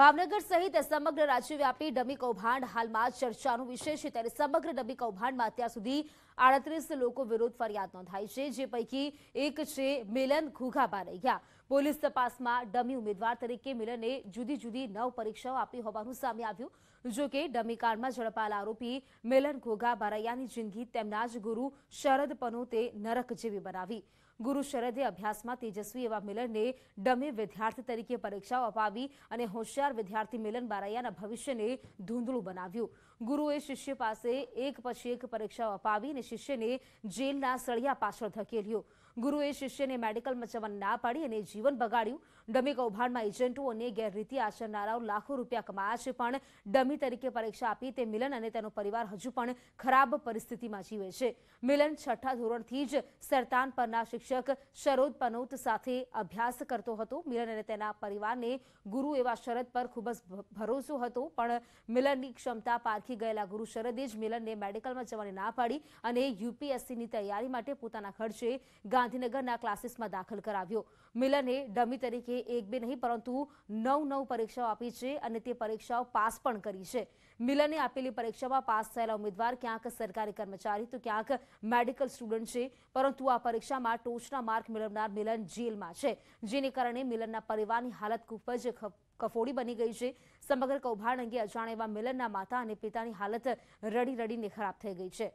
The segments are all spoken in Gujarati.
ભાવનગર સહિત સમગ્ર રાજ્યવ્યાપી ડમી કૌભાંડ હાલમાં ચર્ચાનું વિષય છે ત્યારે સમગ્ર ડમી કૌભાંડમાં અત્યાર સુધી આડત્રીસ લોકો વિરુદ્ધ ફરિયાદ નોંધાઈ છે જે પૈકી એક છે મિલન ઘુઘા ગયા પોલીસ તપાસમાં ડમી ઉમેદવાર તરીકે મિલને જુદી જુદી નવ પરીક્ષાઓ આપી હોવાનું સામે આવ્યું જો કે ઝડપાયેલા આરોપી મિલન ઘોઘા બારૈયાની જિંદગી તેમના જ ગુરુ શરદ પનોતે નરક જેવી બનાવી ગુરુ શરદે અભ્યાસમાં તેજસ્વી એવા મિલનને ડમી વિદ્યાર્થી તરીકે પરીક્ષાઓ અપાવી અને હોશિયાર વિદ્યાર્થી મિલન બારૈયાના ભવિષ્યને ધૂંધળું બનાવ્યું ગુરુએ શિષ્ય પાસે એક પછી એક પરીક્ષાઓ અપાવી અને શિષ્યને જેલના સળિયા પાછળ ધકેલ્યો ગુરુએ શિષ્યને મેડિકલમાં જવા ના પાડી અને જીવન બગાડ્યું ડમી કૌભાંડમાં એજન્ટો અને ગેરરીતિ આચરનારાઓ લાખો રૂપિયા કમાયા છે પણ ડમી તરીકે પરીક્ષા આપી તે મિલન અને તેનો પરિવાર હજુ પણ ખરાબ પરિસ્થિતિમાં જીવે છે મિલન છઠ્ઠા ધોરણથી જ સરતાન પરના શિક્ષક શરોદ પનોત સાથે અભ્યાસ કરતો હતો મિલન અને તેના પરિવારને ગુરુ એવા શરદ પર ખૂબ જ ભરોસો હતો પણ મિલનની ક્ષમતા પારખી ગયેલા ગુરુ શરદે જ મિલનને મેડિકલમાં જવાની ના પાડી અને યુપીએસસીની તૈયારી માટે પોતાના ખર્ચે ગાંધીનગરના ક્લાસીસમાં દાખલ કરાવ્યો મિલને ડમી તરીકે એક બે નહીં પરંતુ નવ નવ પરીક્ષાઓ આપી છે અને તે પરીક્ષાઓ પાસ પણ કરી છે મિલને આપેલી પરીક્ષામાં પાસ થયેલા ઉમેદવાર ક્યાંક સરકારી કર્મચારી તો ક્યાંક મેડિકલ સ્ટુડન્ટ છે પરંતુ આ પરીક્ષામાં ટોચના માર્ક મેળવનાર મિલન જેલમાં છે જેને કારણે મિલનના પરિવારની હાલત ખૂબ જ કફોડી બની ગઈ છે સમગ્ર કૌભાંડ અંગે અજાણ એવા મિલનના માતા અને પિતાની હાલત રડી રડીને ખરાબ થઈ ગઈ છે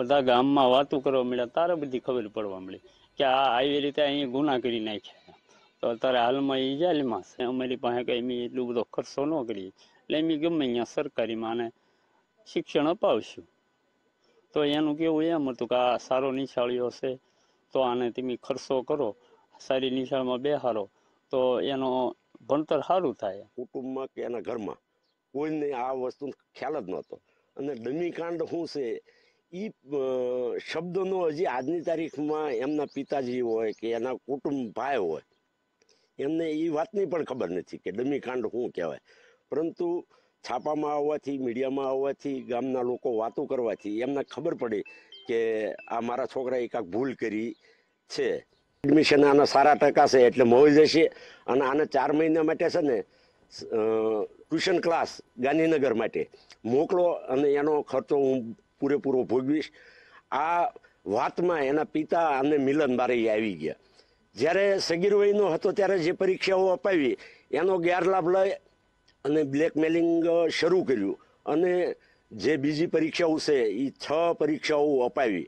બધા ગામમાં વાતો કરવા મળ્યા તારે બધી ખબર પડવા મળી કે આ આવી રીતે અહીંયા ગુના કરી નાખ્યા તો અત્યારે હાલમાં એ જેલમાં છે અમારી પાસે કંઈ અમે એટલું બધો ખર્ચો ન કરી એટલે અમે ગમે અહીંયા સરકારીમાં આને શિક્ષણ અપાવશું તો એનું કેવું એમ હતું કે આ સારો નિશાળીઓ છે તો આને તમે ખર્ચો કરો સારી નિશાળમાં બેહારો તો એનો ભણતર સારું થાય કુટુંબમાં કે એના ઘરમાં કોઈને આ વસ્તુ ખ્યાલ જ નહોતો અને કાંડ શું છે એ શબ્દોનો હજી આજની તારીખમાં એમના પિતાજી હોય કે એના કુટુંબ ભાઈ હોય એમને એ વાતની પણ ખબર નથી કે ડમીકાંડ શું કહેવાય પરંતુ છાપામાં આવવાથી મીડિયામાં આવવાથી ગામના લોકો વાતો કરવાથી એમને ખબર પડી કે આ મારા છોકરાએ કાંક ભૂલ કરી છે એડમિશન આના સારા ટકા છે એટલે મોઈ જશે અને આને ચાર મહિના માટે છે ને ટ્યુશન ક્લાસ ગાંધીનગર માટે મોકલો અને એનો ખર્ચો હું પૂરેપૂરો ભોગવીશ આ વાતમાં એના પિતા અને મિલન મારે આવી ગયા જ્યારે સગીર વયનો હતો ત્યારે જે પરીક્ષાઓ અપાવી એનો ગેરલાભ લઈ અને બ્લેકમેલિંગ શરૂ કર્યું અને જે બીજી પરીક્ષાઓ છે એ છ પરીક્ષાઓ અપાવી